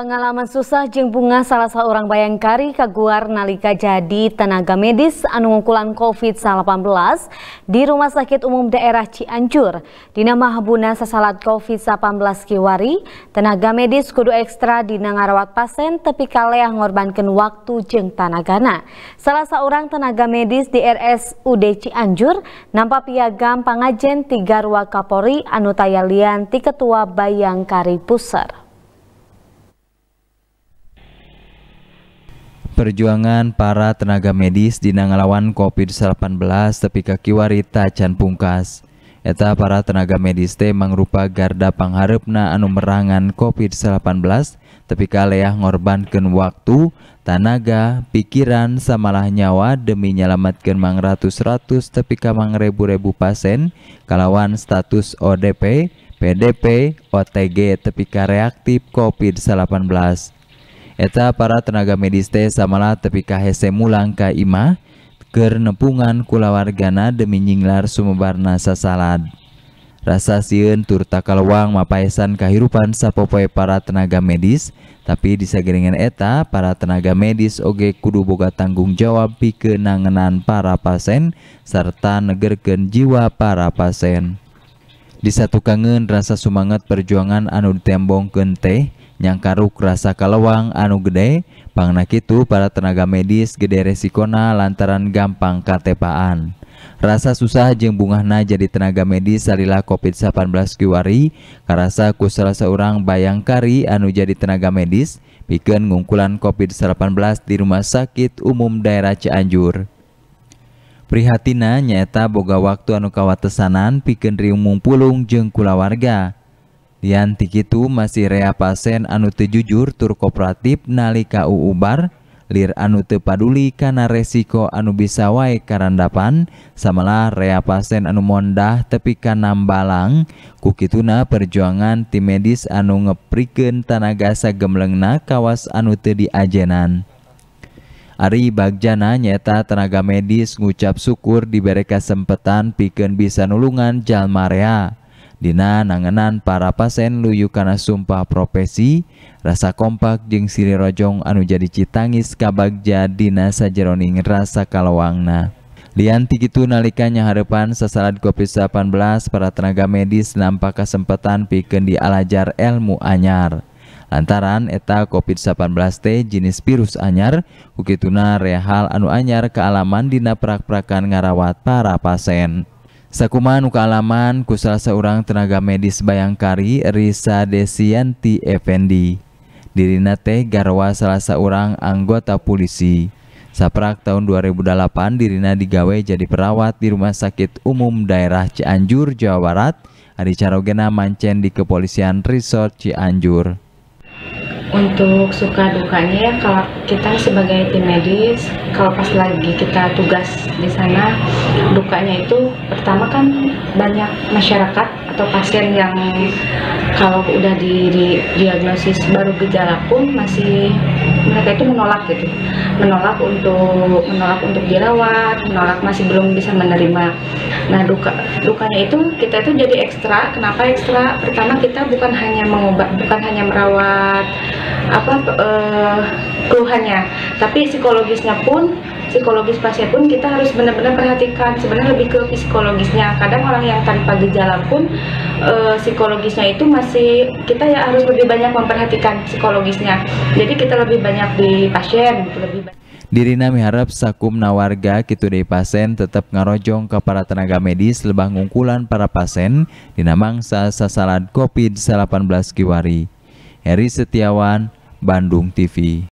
Pengalaman susah jeng bunga salah seorang bayangkari kaguar nalika jadi tenaga medis anungkulan COVID-19 di Rumah Sakit Umum Daerah Cianjur. Dina mahabuna sesalat COVID-19 kiwari, tenaga medis kudu ekstra dina ngarawat pasien tepi kaleah ngorbankan waktu jeng tanagana. Salah seorang tenaga medis di RSUD Cianjur nampak piagam pangajen tiga ruak kapolri anu tayalian ti ketua bayangkari pusar. perjuangan para tenaga medis di nangalawan COVID-19 tepi kaki warita can pungkas. Eta para tenaga medis teh mangrupa garda pangharepna anu merangan COVID-19 tepi kaleah ngorbankan waktu, tanaga, pikiran, samalah nyawa demi nyelamatkan mang ratus-ratus tepi kamang rebu-rebu pasien kalawan status ODP, PDP, OTG tepi reaktif COVID-19. eta para tenaga medisste samalah tepikahhese Mulang Kaiima, kereppungan kula wargana demiyinglar Sume Barnasa salad. Rasaasiun Turtakawang Mapaesan Kahipan sappopoe para tenaga medis, tapi disagerngan eta para tenaga medis oge kudu Boga tanggung Jawa pi kenanganan para pasien, serta negerken jiwa para pasien. disatukangen rasa semangat perjuangan anu ditembong kente nyangkaruk rasa kalawang anu gede pangnak itu para tenaga medis gede resikona lantaran gampang katepaan rasa susah jeng bungahna jadi tenaga medis salila COVID-18 kiwari karasa ku salah seorang bayangkari anu jadi tenaga medis bikin ngungkulan COVID-19 di rumah sakit umum daerah Cianjur Prihatina nyaeta boga waktu anu kawatessanan pikenri umum pulung jengkula warga. Diantikitu masih repassen anute jujur tur kooperatif nalika U Ubar, Lir anu Tepadulikana resiko anubiswai karandapan, samalah repassen anu Mondah tepi Kanam Balang, kukituna perjuangan tim medis anu ngepriken Tanagasaagemlengna kawas anute diajenan. Ari Bagjana nyata tenaga medis ngucap syukur diberi kesempatan piken bisa nulungan jalmarea. Dina nangenan para pasien luyu karena sumpah profesi, rasa kompak jeung siri rojong anu jadi citangis kabagja dina sajeroning rasa kalawangna. Lian tikitu nalikanya harapan sesaat kopi 18 para tenaga medis nampak kesempatan piken di alajar ilmu anyar lantaran eta COVID-18 jenis virus anyar kukituna Rehal anu anyar kealaman Dina prak-prakan ngarawat para pasien Sakuma kealaman alaman kusal seorang tenaga medis Bayangkari Risa Desianti Effendi. Dirina teh garwa salah seorang anggota polisi. Saprak tahun 2008 dirina digawe jadi perawat di Rumah Sakit Umum Daerah Cianjur, Jawa Barat, Adi Carogena Mancen di Kepolisian Resort Cianjur untuk suka dukanya ya kalau kita sebagai tim medis kalau pas lagi kita tugas di sana dukanya itu pertama kan banyak masyarakat atau pasien yang kalau udah di, di diagnosis baru gejala pun masih mereka itu menolak gitu menolak untuk menolak untuk dirawat menolak masih belum bisa menerima nah duka dukanya itu kita itu jadi ekstra kenapa ekstra pertama kita bukan hanya mengobat bukan hanya merawat apa uh, keluhannya tapi psikologisnya pun psikologis pasien pun kita harus benar-benar perhatikan sebenarnya lebih ke psikologisnya kadang orang yang tanpa gejala pun e, psikologisnya itu masih kita ya harus lebih banyak memperhatikan psikologisnya jadi kita lebih banyak di pasien gitu, lebih banyak Dirina miharap sakumna warga kitu deui pasien tetap ngarojong ke para tenaga medis lebah ngungkulan para pasien dinamang sasasalan COVID-19 kiwari. Heri Setiawan, Bandung TV